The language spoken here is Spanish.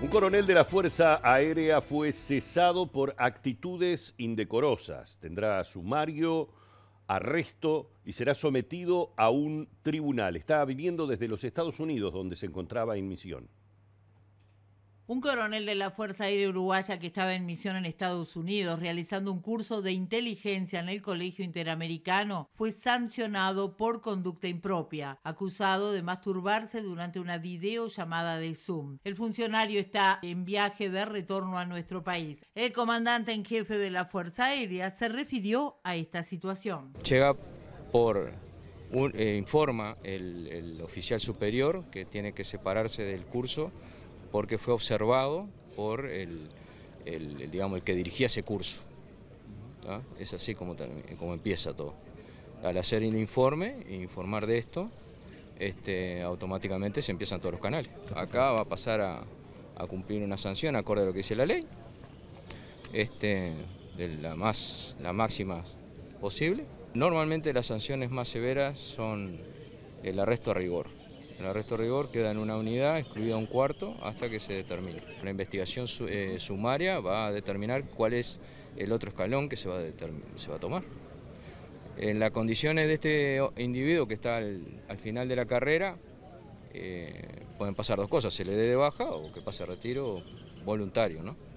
Un coronel de la Fuerza Aérea fue cesado por actitudes indecorosas. Tendrá sumario, arresto y será sometido a un tribunal. Estaba viviendo desde los Estados Unidos, donde se encontraba en misión. Un coronel de la Fuerza Aérea Uruguaya que estaba en misión en Estados Unidos realizando un curso de inteligencia en el Colegio Interamericano fue sancionado por conducta impropia, acusado de masturbarse durante una videollamada de Zoom. El funcionario está en viaje de retorno a nuestro país. El comandante en jefe de la Fuerza Aérea se refirió a esta situación. Llega por eh, informa el oficial superior que tiene que separarse del curso porque fue observado por el, digamos, el que dirigía ese curso. Es así como, como empieza todo. Al hacer el informe, informar de esto, este, automáticamente se empiezan todos los canales. Acá va a pasar a, a cumplir una sanción acorde a lo que dice la ley, este, de la, más, la máxima posible. Normalmente las sanciones más severas son el arresto a rigor. El arresto de rigor queda en una unidad, excluida un cuarto, hasta que se determine. La investigación eh, sumaria va a determinar cuál es el otro escalón que se va a, tomar. En las condiciones de este individuo que está al, final de la carrera, eh, pueden pasar dos cosas, se le dé de baja o que pase retiro voluntario, ¿no?